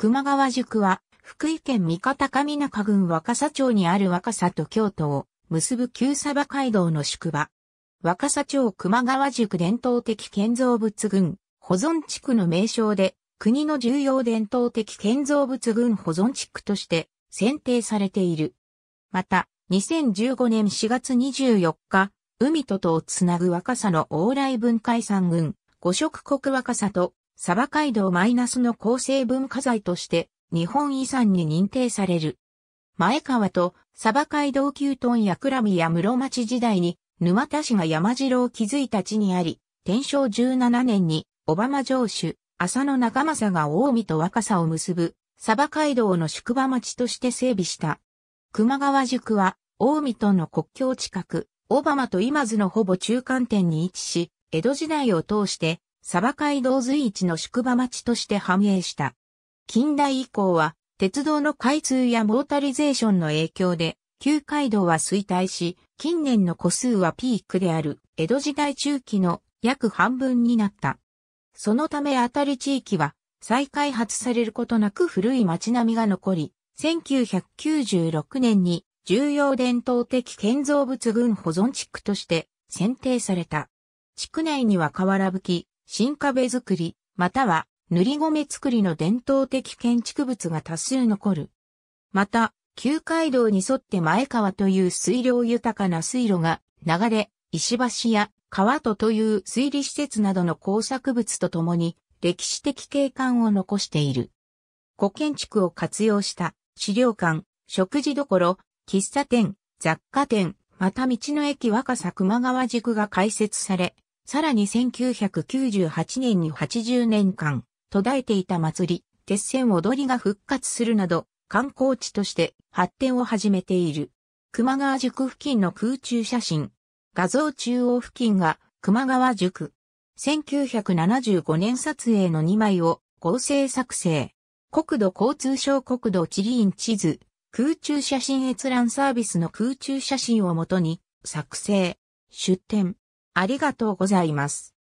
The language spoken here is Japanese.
熊川宿は、福井県三方上中郡若狭町にある若狭と京都を結ぶ旧鯖街道の宿場。若狭町熊川宿伝統的建造物群保存地区の名称で、国の重要伝統的建造物群保存地区として選定されている。また、2015年4月24日、海ととをつなぐ若狭の往来文化遺産群、五色国若狭とサバ街道マイナスの構成文化財として日本遺産に認定される。前川とサバ街道旧ンやラミや室町時代に沼田市が山城を築いた地にあり、天正17年に小浜城主、浅野長政が大海と若さを結ぶ、サバ街道の宿場町として整備した。熊川宿は、大海との国境近く、小浜と今津のほぼ中間点に位置し、江戸時代を通してサバ街道随一の宿場町として繁栄した。近代以降は、鉄道の開通やモータリゼーションの影響で、旧街道は衰退し、近年の個数はピークである江戸時代中期の約半分になった。そのためあたり地域は再開発されることなく古い町並みが残り、1996年に重要伝統的建造物群保存地区として選定された。地区内には河原吹き、新壁作り、または塗り米作りの伝統的建築物が多数残る。また、旧街道に沿って前川という水量豊かな水路が流れ、石橋や川戸という水利施設などの工作物とともに歴史的景観を残している。古建築を活用した資料館、食事処、喫茶店、雑貨店、また道の駅若狭熊川塾が開設され、さらに1998年に80年間、途絶えていた祭り、鉄線踊りが復活するなど、観光地として発展を始めている。熊川塾付近の空中写真。画像中央付近が熊川塾。1975年撮影の2枚を合成作成。国土交通省国土地理院地図、空中写真閲覧サービスの空中写真をもとに作成、出展、ありがとうございます。